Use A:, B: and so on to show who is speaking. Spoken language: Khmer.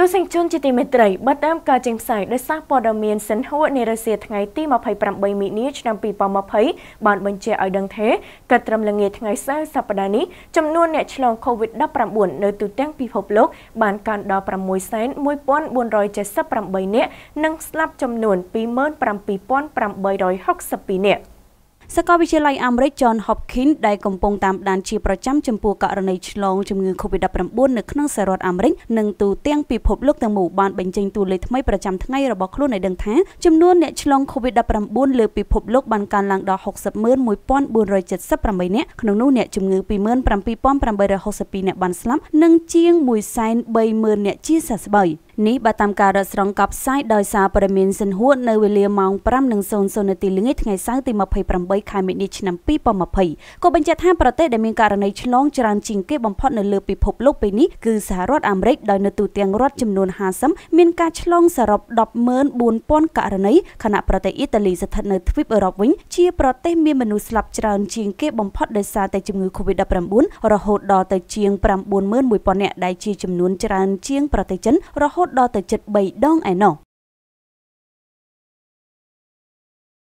A: ទស្សនិកជនជាទីមេត្រីបិទដើមការចេញផ្សាយដោយសារព័ត៌មានសិនហួរនារសៀថ្ងៃទី28មីនាឆ្នាំ2020បានបញ្ជាក់ឲ្យដឹងថាកិត្តិកម្មល្ងាចថ្ងៃសៅរ៍សប្តាហ៍នេះចំនួនអ្នកឆ្លង COVID-19 នៅទូទាំងពិភពលោកបានកើនដល់6,1478នាក់និងស្លាប់ចំនួន27,862នាក់។សាកលវិទ្យាល័យអាមេរិក John Hopkins ដែលកំពុង
B: តាមដានជាប្រចាំចំពោះករណីឆ្លងជំងឺ COVID-19 នៅក្នុងសហរដ្ឋអាមេរិកនិងទូទាំងពិភពលោកទាំងមូលបានបញ្ចេញតួលេខថ្មីប្រចាំថ្ងៃរបស់ខ្លួនឲ្យដឹងថាចំនួនអ្នកឆ្លង COVID-19 លើពិភពលោកបានកើនឡើងដល់601478នាក់ក្នុងនោះអ្នកជំងឺ27862នាក់បានស្លាប់និងជាង130,000នាក់ជាសះស្បើយនេះបើតាមការរត់ស្រង់កប់ផ្សាយដោយសារព័ត៌មានសិនហួរនៅវេលាម៉ោង5:00នាទីល្ងាចថ្ងៃសៅរ៍ទី28ខែមិនិលឆ្នាំ2020ក៏បញ្ជាក់ថាប្រទេសដែលមានករណីឆ្លងច្រើនជាងគេបំផុតនៅលើពិភពលោកពេលនេះគឺសហរដ្ឋអាមេរិកដោយនៅទូទាំងរដ្ឋចំនួន50មានការឆ្លងសរុប104,000ករណីខណៈប្រទេសអ៊ីតាលីស្ថិតនៅទ្វីបអឺរ៉ុបវិញជាប្រទេសមានមនុស្សស្លាប់ច្រើនជាងគេបំផុតដោយសារតែជំងឺ Covid-19 រហូតដល់ទៅជាង91,000នាក់ដែលជាចំនួនច្រើនជាងប្រទេសចិនរហូត đo tờ chật bày Đông ai nổ.